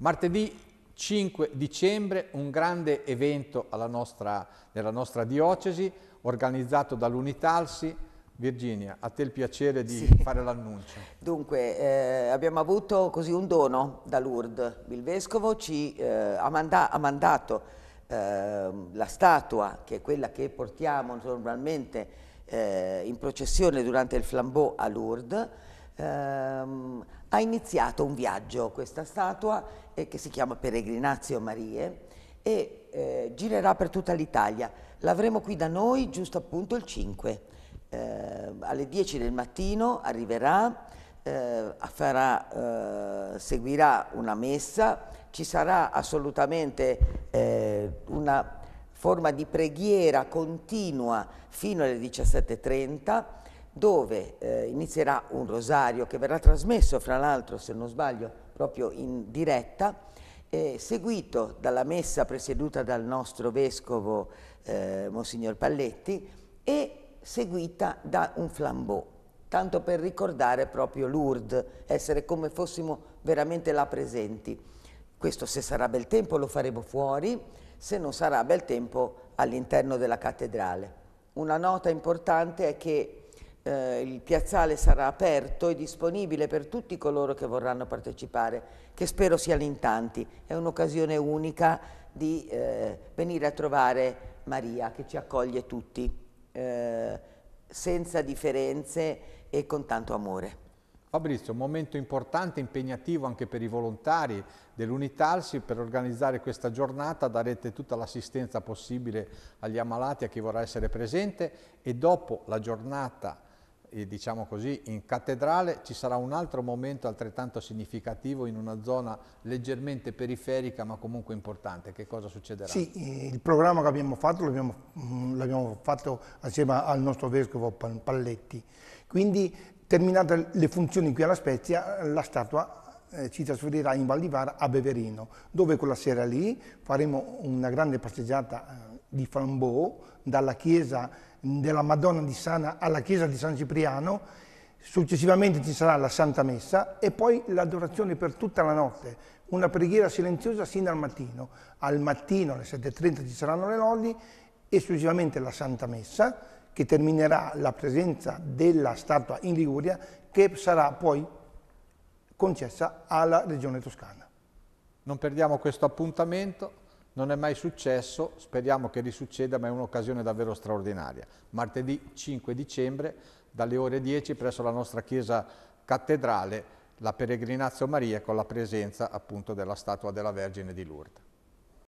Martedì 5 dicembre un grande evento nostra, nella nostra diocesi organizzato dall'Unitalsi. Virginia, a te il piacere di sì. fare l'annuncio. Dunque, eh, abbiamo avuto così un dono da Lourdes. Il Vescovo ci eh, ha, manda ha, mandato eh, la statua, che è quella che portiamo normalmente eh, in processione durante il flambeau a Lourdes, ehm, ha iniziato un viaggio questa statua eh, che si chiama Peregrinazio Marie e eh, girerà per tutta l'Italia. L'avremo qui da noi giusto appunto il 5. Eh, alle 10 del mattino arriverà, eh, farà, eh, seguirà una messa, ci sarà assolutamente eh, una forma di preghiera continua fino alle 17.30 dove eh, inizierà un rosario che verrà trasmesso, fra l'altro, se non sbaglio, proprio in diretta, eh, seguito dalla messa presieduta dal nostro vescovo eh, Monsignor Palletti e seguita da un flambeau, tanto per ricordare proprio Lourdes, essere come fossimo veramente là presenti. Questo se sarà bel tempo lo faremo fuori, se non sarà bel tempo all'interno della cattedrale. Una nota importante è che eh, il piazzale sarà aperto e disponibile per tutti coloro che vorranno partecipare, che spero siano in tanti. È un'occasione unica di eh, venire a trovare Maria che ci accoglie tutti, eh, senza differenze e con tanto amore. Fabrizio, un momento importante, impegnativo anche per i volontari dell'Unitalsi per organizzare questa giornata, darete tutta l'assistenza possibile agli ammalati, a chi vorrà essere presente e dopo la giornata diciamo così, in cattedrale, ci sarà un altro momento altrettanto significativo in una zona leggermente periferica ma comunque importante. Che cosa succederà? Sì, eh, il programma che abbiamo fatto l'abbiamo mm, fatto assieme al nostro vescovo Palletti. Quindi terminate le funzioni qui alla Spezia, la statua eh, ci trasferirà in Val a Beverino, dove quella sera lì faremo una grande passeggiata eh, di Flambeau dalla chiesa della Madonna di Sana alla chiesa di San Cipriano, successivamente ci sarà la Santa Messa e poi l'adorazione per tutta la notte, una preghiera silenziosa sino al mattino. Al mattino alle 7.30 ci saranno le lodi esclusivamente la Santa Messa che terminerà la presenza della statua in Liguria che sarà poi concessa alla Regione Toscana. Non perdiamo questo appuntamento. Non è mai successo, speriamo che risucceda, ma è un'occasione davvero straordinaria. Martedì 5 dicembre, dalle ore 10, presso la nostra chiesa cattedrale, la peregrinazio Maria con la presenza appunto della statua della Vergine di Lourdes.